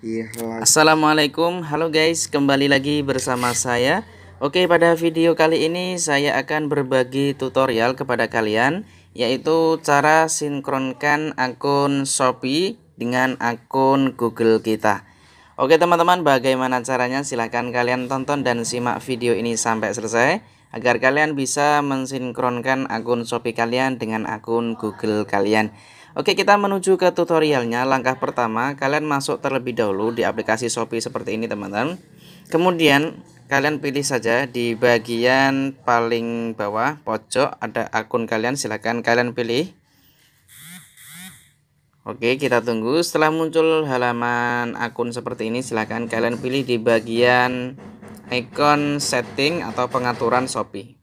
Iya, Assalamualaikum, halo guys, kembali lagi bersama saya Oke, pada video kali ini saya akan berbagi tutorial kepada kalian Yaitu cara sinkronkan akun Shopee dengan akun Google kita Oke teman-teman, bagaimana caranya? Silahkan kalian tonton dan simak video ini sampai selesai Agar kalian bisa mensinkronkan akun Shopee kalian dengan akun Google kalian Oke kita menuju ke tutorialnya Langkah pertama kalian masuk terlebih dahulu di aplikasi Shopee seperti ini teman-teman Kemudian kalian pilih saja di bagian paling bawah pojok ada akun kalian silahkan kalian pilih Oke kita tunggu setelah muncul halaman akun seperti ini silahkan kalian pilih di bagian icon setting atau pengaturan Shopee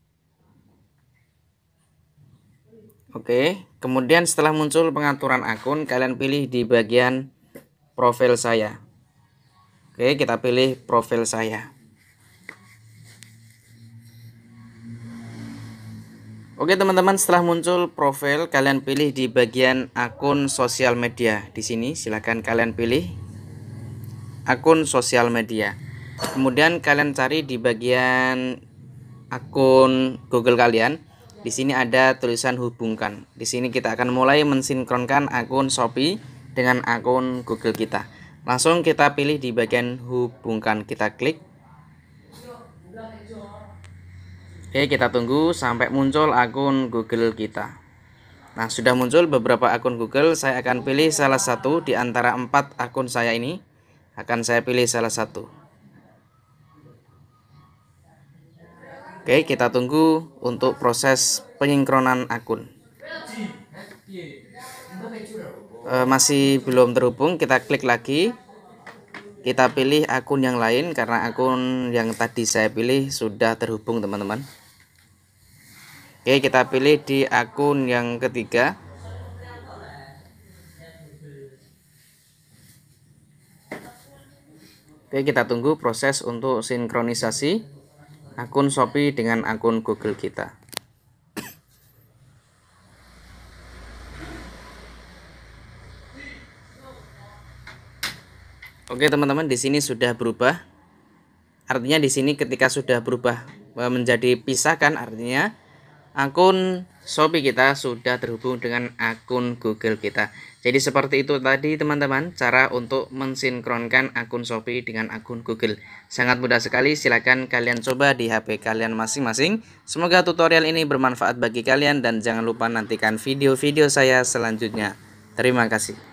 Oke, kemudian setelah muncul pengaturan akun, kalian pilih di bagian profil saya. Oke, kita pilih profil saya. Oke teman-teman setelah muncul profil kalian pilih di bagian akun sosial media di sini silahkan kalian pilih akun sosial media kemudian kalian cari di bagian akun Google kalian di sini ada tulisan hubungkan. Di sini kita akan mulai mensinkronkan akun Shopee dengan akun Google kita. Langsung kita pilih di bagian hubungkan, kita klik. Oke, kita tunggu sampai muncul akun Google kita. Nah, sudah muncul beberapa akun Google. Saya akan pilih salah satu di antara empat akun saya ini. Akan saya pilih salah satu. Oke, kita tunggu untuk proses penyinkronan akun. E, masih belum terhubung, kita klik lagi. Kita pilih akun yang lain karena akun yang tadi saya pilih sudah terhubung, teman-teman. Oke, kita pilih di akun yang ketiga. Oke, kita tunggu proses untuk sinkronisasi akun Shopee dengan akun Google kita. Oke teman-teman di sini sudah berubah. Artinya di sini ketika sudah berubah e, menjadi pisahkan artinya akun Shopee kita sudah terhubung dengan akun Google kita. Jadi seperti itu tadi teman-teman cara untuk mensinkronkan akun Shopee dengan akun Google. Sangat mudah sekali silahkan kalian coba di HP kalian masing-masing. Semoga tutorial ini bermanfaat bagi kalian dan jangan lupa nantikan video-video saya selanjutnya. Terima kasih.